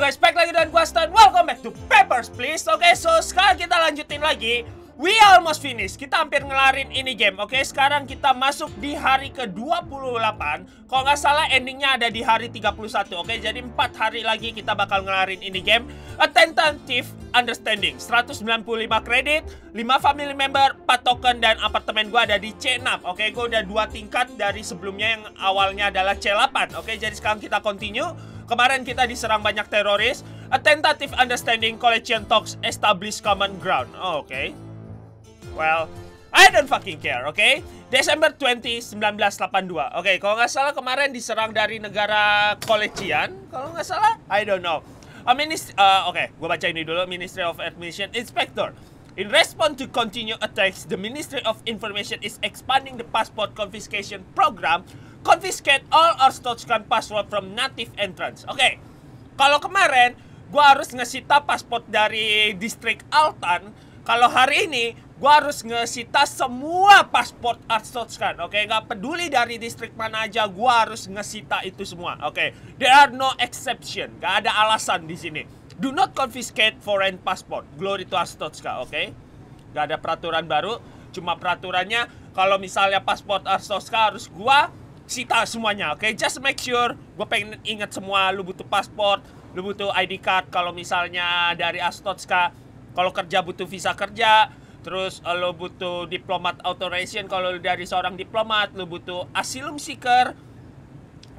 guys, back lagi dengan gue Stan, welcome back to Papers Please Oke, okay, so sekarang kita lanjutin lagi We almost finish, kita hampir ngelarin ini game Oke, okay, sekarang kita masuk di hari ke-28 Kalau nggak salah endingnya ada di hari 31 Oke, okay? jadi 4 hari lagi kita bakal ngelarin ini game A Tentative Understanding 195 kredit, 5 family member, 4 token, dan apartemen gua ada di C6 Oke, gue udah dua tingkat dari sebelumnya yang awalnya adalah C8 Oke, jadi sekarang kita continue Kemarin kita diserang banyak teroris. A tentative understanding collegian talks establish common ground. Oh, oke. Okay. Well, I don't fucking care, oke? Okay? Desember 20, 1982. Oke, okay, kalau nggak salah kemarin diserang dari negara kolegian. Kalau nggak salah, I don't know. A ministry, uh, oke, okay, gue baca ini dulu. Ministry of Admission Inspector. In response to continued attacks, the Ministry of Information is expanding the passport confiscation program confiscate all our stolen password from native entrance. Oke, okay. kalau kemarin gue harus ngesita paspor dari distrik Altan, kalau hari ini gue harus ngesita semua pasport Arstotskan. Oke, okay? nggak peduli dari distrik mana aja, gue harus ngesita itu semua. Oke, okay? there are no exception, gak ada alasan di sini. Do not confiscate foreign passport. Glory to Astotska, oke? Okay? Gak ada peraturan baru, cuma peraturannya kalau misalnya pasport Astotska harus gua sita semuanya oke okay? just make sure gue pengen inget semua lu butuh paspor lu butuh ID card kalau misalnya dari Astotska kalau kerja butuh visa kerja terus eh, lu butuh diplomat authorization kalau dari seorang diplomat lu butuh asylum seeker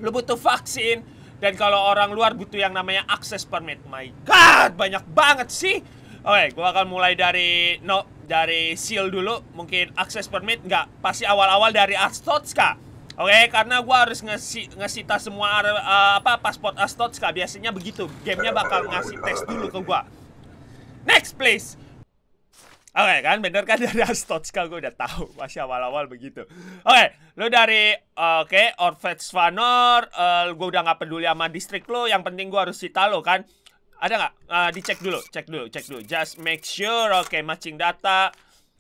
lu butuh vaksin dan kalau orang luar butuh yang namanya access permit my god banyak banget sih oke okay, gue akan mulai dari no dari seal dulu mungkin access permit nggak pasti awal-awal dari Astotska Oke, okay, karena gue harus ngasih ngasih tas semua uh, apa pasport Astot kak biasanya begitu. Gamenya bakal ngasih tes dulu ke gue. Next please. Oke okay, kan, bener kan dari Astotska gue udah tahu masih awal-awal begitu. Oke, okay, lo dari eh, oke okay, Orvets Vanor, uh, eh, gue udah nggak peduli sama distrik lo, yang penting gue harus cita lo kan. Ada nggak? Uh, dicek dulu, cek dulu, cek dulu. Just make sure, oke okay, matching data.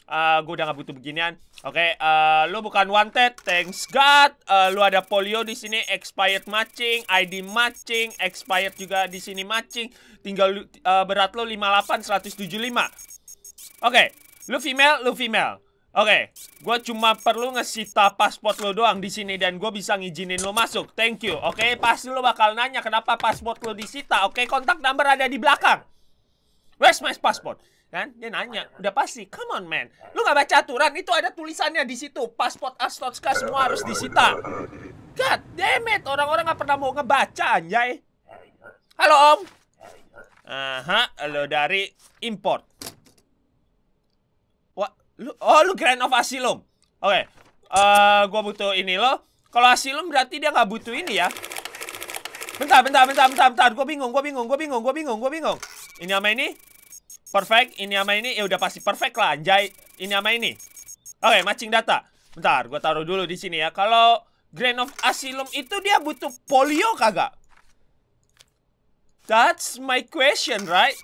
Uh, eh, gue udah gak butuh beginian. Oke, okay, uh, eh, lo bukan wanted, thanks God. Uh, eh, lo ada polio di sini, expired matching, ID matching, expired juga di sini matching. Tinggal uh, berat lo 58 175. Oke, okay, lo female, lo female. Oke, okay, gue cuma perlu ngesita paspor lo doang di sini dan gue bisa ngizinin lo masuk. Thank you. Oke, okay, pasti lo bakal nanya kenapa paspor lo disita. Oke, okay, kontak number ada di belakang. Where's my passport? kan dia nanya udah pasti come on man lu nggak baca aturan itu ada tulisannya di situ paspor Astotska semua harus disita god damn it orang-orang nggak pernah mau ngebaca anjay halo om aha lo dari import wah lu oh lu grand of asylum oke okay. uh, eh, gua butuh ini lo kalau asylum berarti dia nggak butuh ini ya bentar bentar bentar bentar bentar gue bingung gua bingung gua bingung gua bingung gue bingung ini sama ini Perfect, ini sama ini ya udah pasti perfect lah anjay. Ini sama ini. Oke, okay, matching data. Bentar, gua taruh dulu di sini ya. Kalau Grand of Asylum itu dia butuh polio kagak? That's my question, right?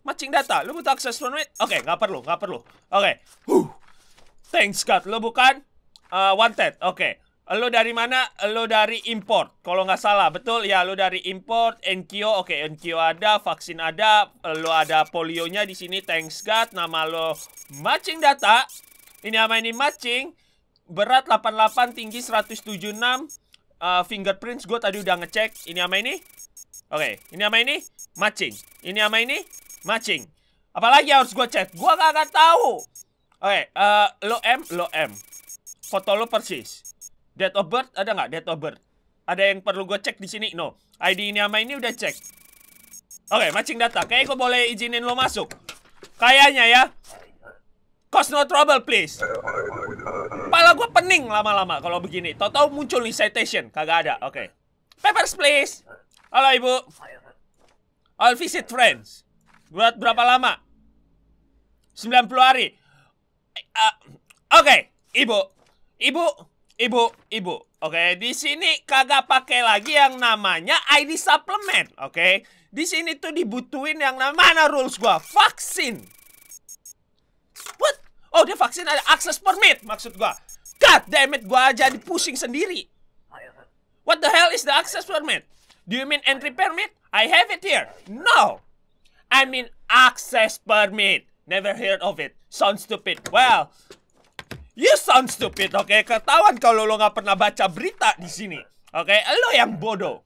Matching data. Lu butuh akses one Oke, okay, nggak perlu, nggak perlu. Oke. Okay. Thanks God, lu bukan uh, wanted. Oke. Okay. Lo dari mana? Lo dari import. Kalau nggak salah, betul ya. Lo dari import, NKO. Oke, okay, NKO ada, vaksin ada. Lo ada polionya di sini. Thanks God. Nama lo matching data. Ini sama ini matching. Berat 88, tinggi 176. Uh, eh, fingerprints gue tadi udah ngecek. Ini sama ini. Oke, okay, ini sama ini matching. Ini sama ini matching. Apalagi harus gue cek? Gue kagak tahu. Oke, okay, uh, eh, lo M, lo M. Foto lo persis. Date of birth ada nggak? Date of birth. Ada yang perlu gue cek di sini? No. ID ini sama ini udah cek. Oke, okay, matching data. Kayaknya gue boleh izinin lo masuk. Kayaknya ya. Cause no trouble, please. Kepala gue pening lama-lama kalau begini. Tahu-tahu muncul nih citation. Kagak ada. Oke. Okay. Papers, please. Halo, Ibu. I'll visit friends. Buat berapa lama? 90 hari. Uh, Oke, okay. Ibu. Ibu, Ibu, ibu. Oke, di sini kagak pakai lagi yang namanya ID suplemen, oke? Di sini tuh dibutuhin yang namanya rules gua, vaksin. What? Oh, dia vaksin ada access permit maksud gua. God damn it, gua jadi pusing sendiri. What the hell is the access permit? Do you mean entry permit? I have it here. No. I mean access permit. Never heard of it. Sounds stupid. Well, You sound stupid, oke? Okay? Ketahuan kalau lo nggak pernah baca berita di sini, oke? Okay? Lo yang bodoh.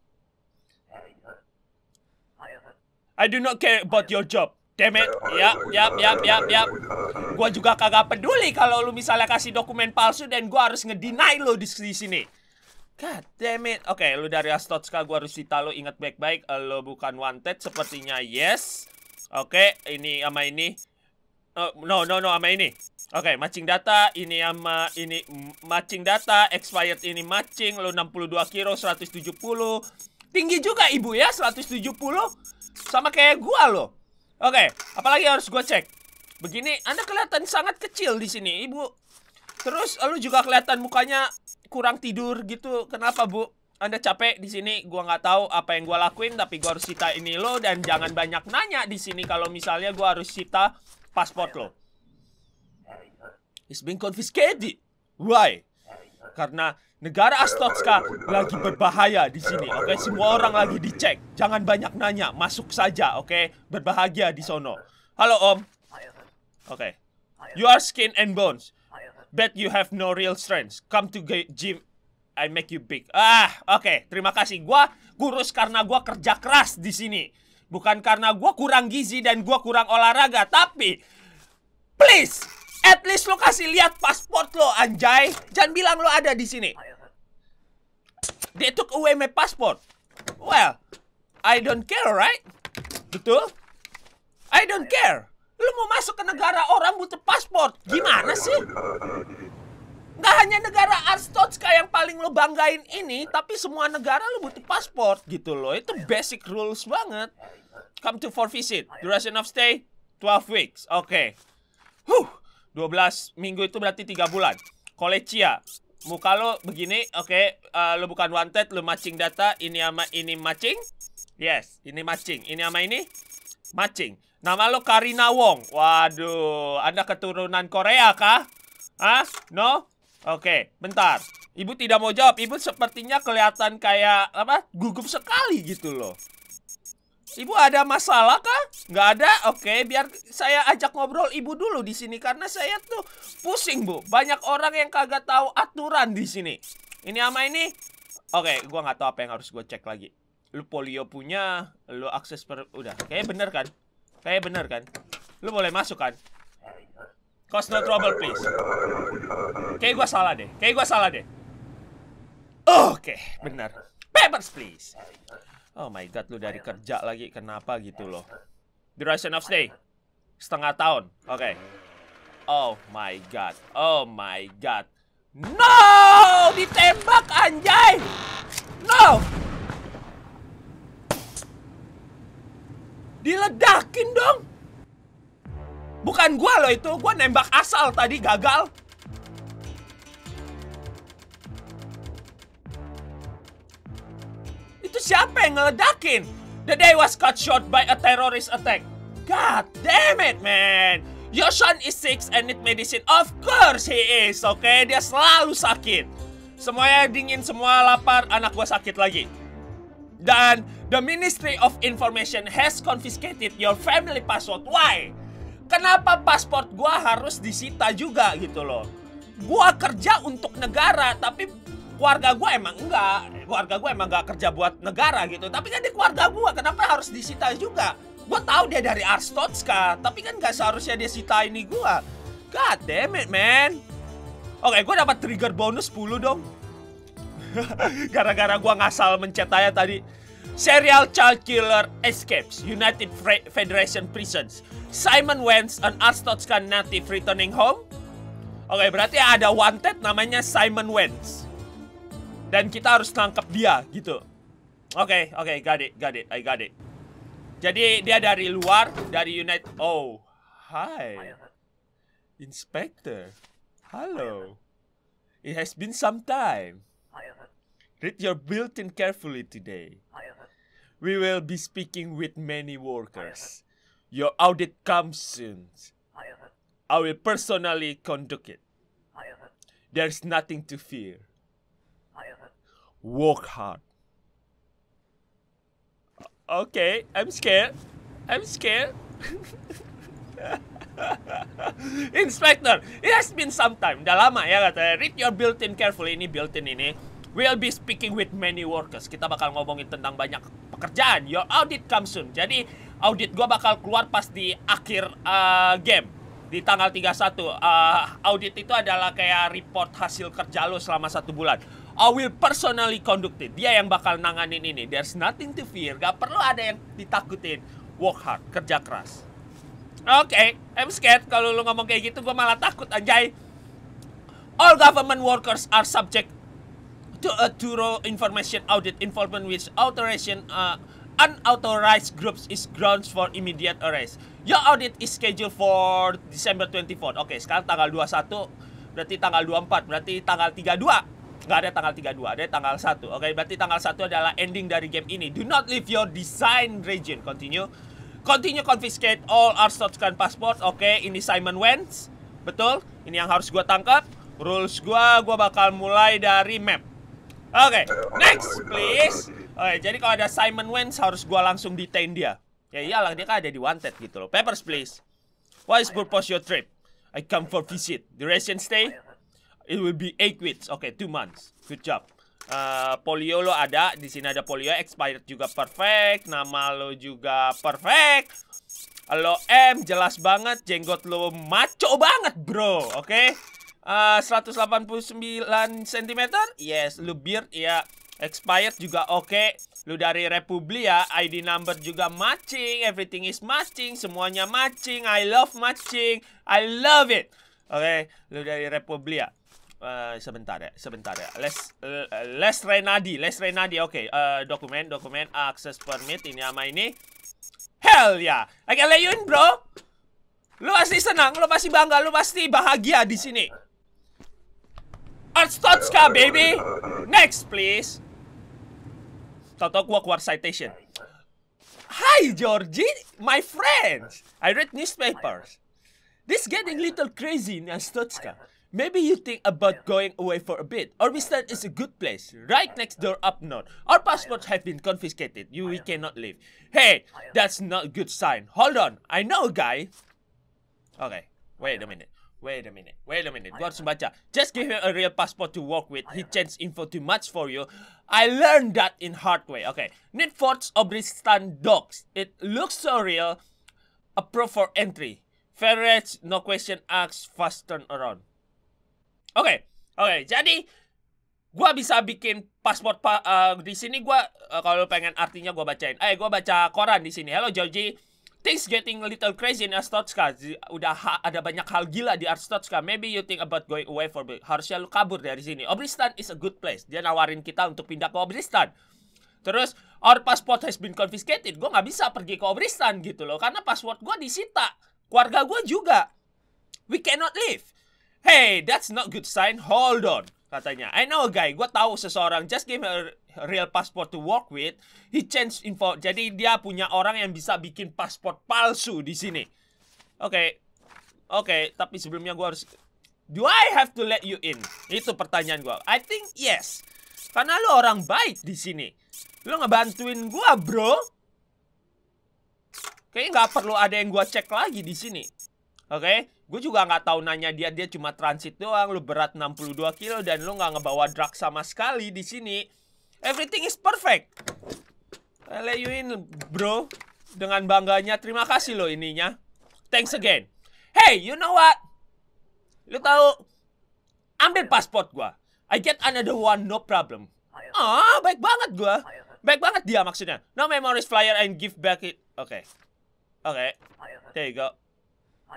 I do not care about your job. Damn it. Yap, yap, yap, yap, yap. Gua juga kagak peduli kalau lu misalnya kasih dokumen palsu dan gua harus ngedinai lo di sini. God damn it. Oke, okay, lu dari Astotska gua harus cita lu ingat baik-baik. Lo bukan wanted sepertinya. Yes. Oke, okay, ini sama ini. Uh, no, no, no, sama ini. Oke, okay, matching data, ini sama ini matching data, expired ini matching, lo 62 kilo 170. Tinggi juga ibu ya 170. Sama kayak gua loh. Oke, okay, apalagi harus gua cek. Begini, Anda kelihatan sangat kecil di sini, Ibu. Terus lu juga kelihatan mukanya kurang tidur gitu. Kenapa, Bu? Anda capek di sini, gua nggak tahu apa yang gua lakuin, tapi gua harus sita ini lo dan jangan banyak nanya di sini kalau misalnya gua harus sita paspor lo is being confiscated. Why? Karena negara Astotska lagi berbahaya di sini. Oke, okay? semua orang lagi dicek. Jangan banyak nanya, masuk saja. Oke, okay? berbahagia di sono. Halo Om. Oke. Okay. You are skin and bones. Bet you have no real strength. Come to gym I make you big. Ah, oke. Okay. Terima kasih. Gua kurus karena gua kerja keras di sini. Bukan karena gua kurang gizi dan gua kurang olahraga, tapi please At least lo kasih lihat pasport lo, anjay. Jangan bilang lo ada di sini. They took away my passport. Well, I don't care, right? Betul? I don't care. Lo mau masuk ke negara orang butuh pasport. Gimana sih? Gak hanya negara Arstotska yang paling lo banggain ini, tapi semua negara lo butuh pasport gitu loh. Itu basic rules banget. Come to for visit. Duration of stay, 12 weeks. Oke. Okay. Huh. 12 minggu itu berarti 3 bulan. Kolecia. Muka lo begini, oke. Okay. Uh, eh, lo bukan wanted, lo matching data. Ini sama ini matching. Yes, ini matching. Ini sama ini matching. Nama lo Karina Wong. Waduh, Anda keturunan Korea kah? Hah? No? Oke, okay, bentar. Ibu tidak mau jawab. Ibu sepertinya kelihatan kayak apa? Gugup sekali gitu loh. Ibu ada masalah kah? Nggak ada? Oke, biar saya ajak ngobrol ibu dulu di sini karena saya tuh pusing, Bu. Banyak orang yang kagak tahu aturan di sini. Ini sama ini. Oke, gua nggak tahu apa yang harus gue cek lagi. Lu polio punya, lu akses per udah. kayaknya bener kan? Kayaknya bener kan? Lu boleh masuk kan? Cause no trouble, please. Kayaknya gua salah deh. Kayaknya gua salah deh. Oke, okay, benar. Papers, please. Oh my god, lu dari kerja lagi. Kenapa gitu loh? Duration of stay. Setengah tahun. Oke. Okay. Oh my god. Oh my god. No! Ditembak anjay! No! Diledakin dong! Bukan gua loh itu. Gua nembak asal tadi gagal. itu siapa yang ngeledakin? The day was cut short by a terrorist attack. God damn it, man. Your son is sick and need medicine. Of course he is, oke? Okay? Dia selalu sakit. Semuanya dingin, semua lapar, anak gua sakit lagi. Dan the Ministry of Information has confiscated your family password. Why? Kenapa pasport gua harus disita juga gitu loh? Gua kerja untuk negara, tapi keluarga gue emang enggak keluarga gue emang enggak kerja buat negara gitu tapi kan di keluarga gue kenapa harus disita juga gue tahu dia dari Arstotska tapi kan nggak seharusnya dia sita ini gue god damn it man oke gue dapat trigger bonus 10 dong gara-gara gue ngasal mencet aja tadi Serial child killer escapes United Federation prisons. Simon Wentz, an Arstotska native returning home. Oke, okay, berarti ada wanted namanya Simon Wentz. Dan kita harus tangkap dia gitu. Oke, okay, oke, okay, got it, got it, I Jadi dia dari luar, dari United. Oh, hi. Inspector. Halo. It has been some time. Read your bulletin carefully today. We will be speaking with many workers. Your audit comes soon. I will personally conduct it. There's nothing to fear. Work hard. Okay, I'm scared. I'm scared. Inspector, it has been some time. Udah lama ya katanya. Read your built-in carefully. Ini built-in ini. We'll be speaking with many workers. Kita bakal ngomongin tentang banyak pekerjaan. Your audit comes soon. Jadi, audit gue bakal keluar pas di akhir uh, game. Di tanggal 31. Uh, audit itu adalah kayak report hasil kerja lo selama satu bulan I will personally conduct it. Dia yang bakal nanganin ini. There's nothing to fear. Gak perlu ada yang ditakutin. Work hard, kerja keras. Oke, okay, I'm scared. Kalau lu ngomong kayak gitu, gue malah takut, anjay. All government workers are subject to a thorough information audit. Involvement with alteration uh, unauthorized groups is grounds for immediate arrest. Your audit is scheduled for December 24. Oke, okay, sekarang tanggal 21, berarti tanggal 24, berarti tanggal 32 Nggak ada tanggal 32, ada tanggal 1. Oke, okay, berarti tanggal 1 adalah ending dari game ini. Do not leave your design region. Continue. Continue confiscate all our shotgun passports. Oke, okay, ini Simon Wentz. Betul, ini yang harus gue tangkap. Rules gue, gue bakal mulai dari map. Oke, okay, next please. Oke, okay, jadi kalau ada Simon Wentz harus gue langsung detain dia. Ya iyalah, dia kan ada di wanted gitu loh. Papers please. Why is purpose your trip? I come for visit. Duration stay? It will be eight weeks. Oke, okay, 2 months. Good job. Uh, polio lo ada, di sini ada polio expired juga perfect, nama lo juga perfect. Lo M jelas banget, jenggot lo maco banget, bro. Oke. Okay? Uh, 189 cm. Yes, lu beard ya. Expired juga oke. Okay. Lu dari Republik ya, ID number juga matching, everything is matching, semuanya matching. I love matching. I love it. Oke, okay. lu dari Republik ya. Uh, sebentar ya, sebentar ya. Les uh, Les Renadi, Les Renadi. Oke, okay. uh, eh, dokumen, dokumen, akses permit ini sama ini. Hell ya. Yeah. I can let you in, bro. Lu pasti senang, lu pasti bangga, lu pasti bahagia di sini. Artstotska, baby. Next, please. Toto gua keluar citation. Hi, Georgie, my friend. I read newspapers. This getting little crazy in Artstotska. Maybe you think about going away for a bit. Ormistan is a good place, right next door up north. Our passports have been confiscated. You we cannot leave. Hey, that's not a good sign. Hold on, I know a guy. Okay, wait a minute. Wait a minute, wait a minute, God Sumbacha, just give him a real passport to work with, he changed info too much for you. I learned that in hard way, okay. Need Forts Obristan Dogs, it looks so real, approve for entry. Fair rates, no question asked, fast turn around. Oke, okay, oke. Okay, jadi gue bisa bikin paspor pa, uh, di sini gue uh, kalau pengen artinya gue bacain. Eh, gue baca koran di sini. Hello Georgie. Things getting a little crazy in Astotska. Udah ha ada banyak hal gila di Astotska. Maybe you think about going away for me. Harusnya lu kabur dari sini. Obristan is a good place. Dia nawarin kita untuk pindah ke Obristan. Terus, our passport has been confiscated. Gue gak bisa pergi ke Obristan gitu loh. Karena password gue disita. Keluarga gue juga. We cannot leave. Hey, that's not good sign. Hold on. Katanya, I know a guy, Gua tahu seseorang just give gave a real passport to work with. He changed info. Jadi dia punya orang yang bisa bikin paspor palsu di sini. Oke. Okay. Oke, okay, tapi sebelumnya gua harus Do I have to let you in? Itu pertanyaan gua. I think yes. Karena lo orang baik di sini. Lo ngebantuin gua, bro. Kayaknya nggak perlu ada yang gua cek lagi di sini. Oke, okay? gue juga nggak tahu nanya dia, dia cuma transit doang. Lu berat 62 kilo dan lu nggak ngebawa drug sama sekali di sini. Everything is perfect. I let you in, bro. Dengan bangganya, terima kasih lo ininya. Thanks again. Hey, you know what? Lu tahu? Ambil paspor gua. I get another one, no problem. Ah, baik banget gua. Baik banget dia maksudnya. No memories flyer and give back it. Oke. Okay. Oke. Okay. There you go.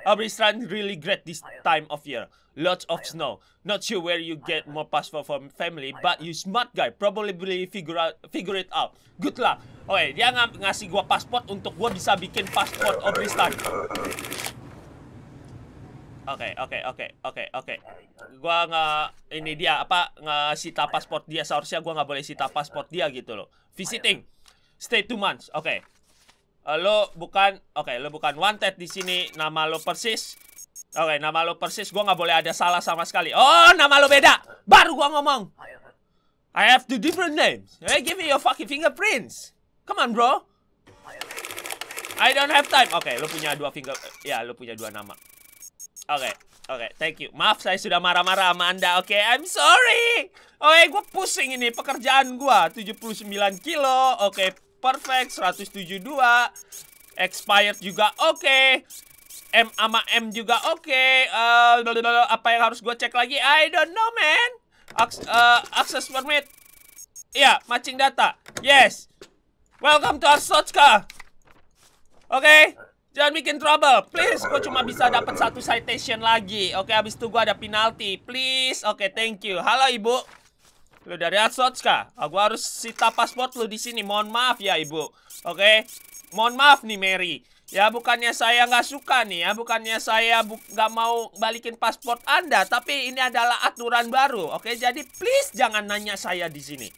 Abisran really great this time of year. Lots of snow. Not sure where you get more passport from family, but you smart guy. Probably really figure, out, figure it out. Good luck. Oke, okay, dia ng ngasih gua pasport untuk gua bisa bikin pasport Obristan. Oke, okay, oke, okay, oke, okay, oke, okay, oke. Okay. Gua nggak ini dia apa ngasih pasport dia seharusnya gua nggak boleh sita pasport dia gitu loh. Visiting. Stay two months. Oke. Okay uh, lo bukan oke okay, lo bukan wanted di sini nama lo persis oke okay, nama lo persis gue nggak boleh ada salah sama sekali oh nama lo beda baru gue ngomong I have two different names hey give me your fucking fingerprints come on bro I don't have time oke okay, lo punya dua finger ya lo punya dua nama oke okay. Oke, okay, thank you. Maaf saya sudah marah-marah sama Anda. Oke, okay, I'm sorry. Oke, okay, gue pusing ini pekerjaan gue. 79 kilo. Oke, okay, perfect 172 expired juga oke okay. M sama M juga oke okay. uh, eh, apa yang harus gue cek lagi I don't know man akses uh, access permit ya yeah, matching data yes welcome to our Arsochka oke okay. Jangan bikin trouble, please. Gue cuma bisa dapat satu citation lagi. Oke, okay, abis itu gue ada penalti, please. Oke, okay, thank you. Halo ibu. Lu dari Asots kah? Aku harus sita paspor lu di sini. Mohon maaf ya, Ibu. Oke? Mohon maaf nih, Mary. Ya, bukannya saya nggak suka nih ya. Bukannya saya bu mau balikin paspor Anda. Tapi ini adalah aturan baru. Oke? Jadi, please jangan nanya saya di sini.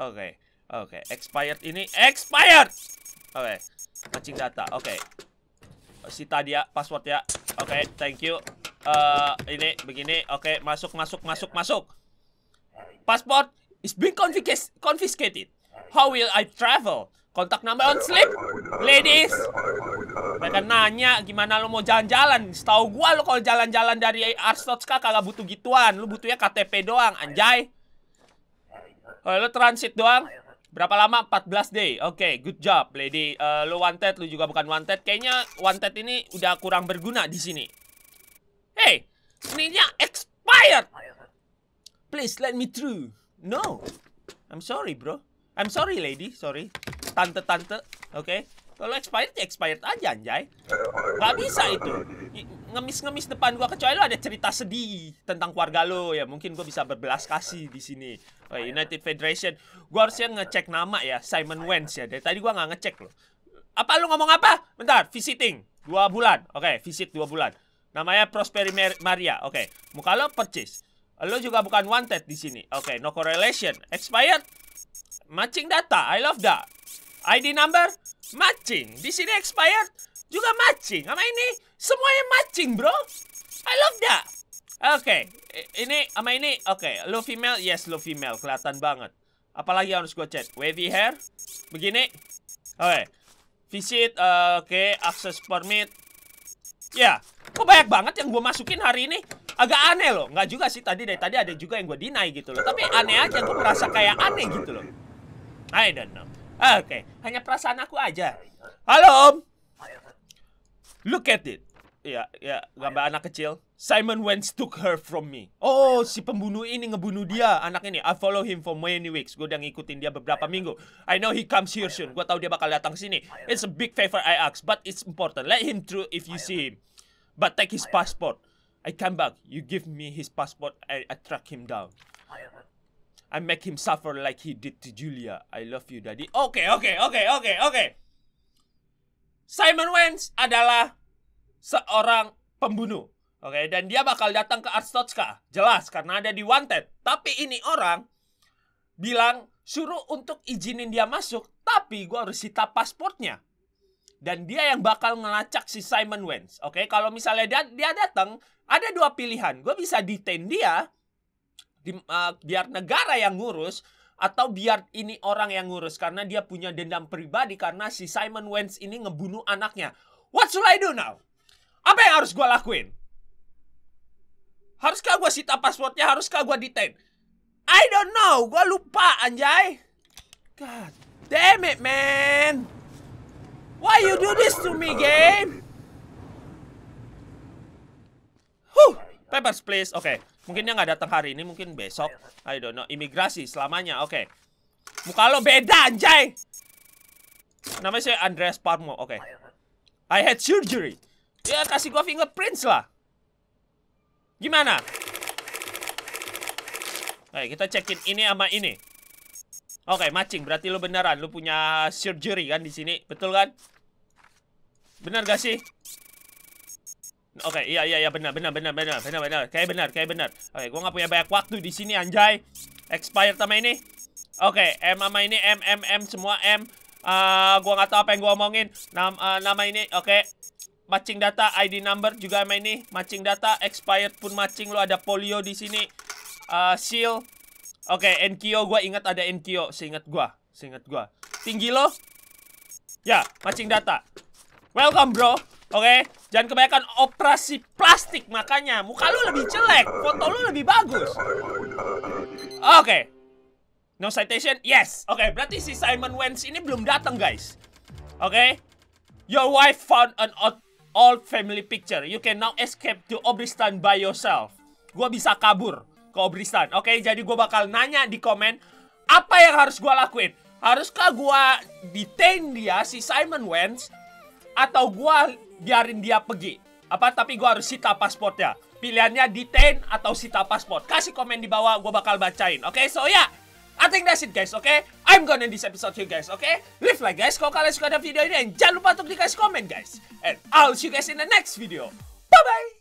Oke. Oke. Expired ini. Expired! Oke. Okay. Matching data. Oke. Okay. Sita dia password ya. Oke, thank you. Uh, ini begini. Oke, masuk masuk masuk masuk. Passport is being confiscated. How will I travel? Kontak number on slip. Ladies. Mereka nanya gimana lo mau jalan-jalan. Setahu gue lo kalau jalan-jalan dari Arstotska kagak butuh gituan. Lo butuhnya KTP doang, anjay. Oh, lo transit doang. Berapa lama? 14 day. Oke, okay, good job, lady. Uh, eh, lo wanted, lo juga bukan wanted. Kayaknya wanted ini udah kurang berguna di sini. Hey, seninya expired. Please let me through. No. I'm sorry, bro. I'm sorry, lady. Sorry. Tante-tante. Oke. Okay? Kalau expired ya expired aja, anjay. Gak bisa itu. Ngemis-ngemis depan gua kecuali lo ada cerita sedih tentang keluarga lo ya. Mungkin gua bisa berbelas kasih di sini. Oh, United Federation. Gua harusnya ngecek nama ya, Simon Wentz ya. Dari tadi gua nggak ngecek lo. Apa lu ngomong apa? Bentar, visiting. Dua bulan. Oke, okay, visit dua bulan. Namanya Prosperi Maria. Oke. Okay. Muka lo purchase. Lo juga bukan wanted di sini. Oke, okay, no correlation. Expired. Matching data. I love that. ID number matching. Di sini expired juga matching. Sama ini semuanya matching, bro. I love that. Oke, okay. ini sama ini oke. Okay. Lo female, yes lo female, kelihatan banget. Apalagi harus gue chat. Wavy hair, begini. Oke, okay. visit, uh, oke, okay. access permit. Ya, yeah. kok banyak banget yang gue masukin hari ini agak aneh loh nggak juga sih tadi dari tadi ada juga yang gue deny gitu loh tapi aneh aja gue merasa kayak aneh gitu loh I don't know oke okay. hanya perasaan aku aja halo om look at it ya ya gambar anak kecil Simon Wentz took her from me oh si pembunuh ini ngebunuh dia anak ini I follow him for many weeks gue udah ngikutin dia beberapa minggu I know he comes here soon gue tahu dia bakal datang sini it's a big favor I ask but it's important let him through if you see him but take his passport I come back. You give me his passport. I, I track him down. I make him suffer like he did to Julia. I love you, Daddy. Oke, okay, oke, okay, oke, okay, oke, oke. Simon Wentz adalah seorang pembunuh. Oke, dan dia bakal datang ke Arstotzka. Jelas, karena ada di Wanted. Tapi ini orang bilang suruh untuk izinin dia masuk. Tapi gue harus sita pasportnya dan dia yang bakal ngelacak si Simon Wentz. Oke, okay? kalau misalnya dia, dia datang, ada dua pilihan. Gue bisa detain dia, di, uh, biar negara yang ngurus, atau biar ini orang yang ngurus karena dia punya dendam pribadi karena si Simon Wentz ini ngebunuh anaknya. What should I do now? Apa yang harus gue lakuin? Haruskah gue sita passwordnya? Haruskah gue detain? I don't know. Gue lupa, anjay. God damn it, man. Why you do this to me, game? Huh, papers please. Oke, okay. mungkin dia nggak datang hari ini, mungkin besok. I don't know. Imigrasi selamanya. Oke. Okay. Muka lo beda, anjay. Namanya saya Andreas Parmo. Oke. Okay. I had surgery. Ya kasih gua fingerprints lah. Gimana? Oke, kita cekin ini sama ini. Oke, okay, matching. Berarti lu beneran. Lu punya surgery kan di sini. Betul kan? Benar gak sih? Oke, okay, iya iya iya benar benar benar benar benar benar. Kayak benar, kayak benar. Oke, okay, gua nggak punya banyak waktu di sini anjay. expired sama ini. Oke, okay, M sama ini M M M semua M. Uh, gua nggak tahu apa yang gua omongin. Nam, uh, nama ini oke. Okay. Matching data ID number juga sama ini. Matching data expired pun matching lo ada polio di sini. Uh, seal. Oke, okay, Enkyo gua ingat ada Enkyo, seingat gua, seingat gua. Tinggi lo? Ya, matching data. Welcome bro. Oke, jangan kebanyakan operasi plastik makanya muka lu lebih jelek, foto lu lebih bagus. Oke. No citation? Yes. Oke, berarti si Simon Wentz ini belum datang, guys. Oke. Your wife found an old old family picture. You can now escape to Obristan by yourself. Gua bisa kabur ke Obristan. Oke, jadi gua bakal nanya di komen apa yang harus gua lakuin. Haruskah gua detain dia si Simon Wentz atau gua biarin dia pergi. Apa tapi gua harus sita pasportnya. Pilihannya detain atau sita pasport Kasih komen di bawah, gua bakal bacain. Oke, okay? so ya. Yeah. I think that's it guys, oke? Okay? I'm gonna end this episode here guys, oke? Okay? Leave like guys kalau kalian suka dengan video ini jangan lupa untuk dikasih komen guys. And I'll see you guys in the next video. Bye-bye!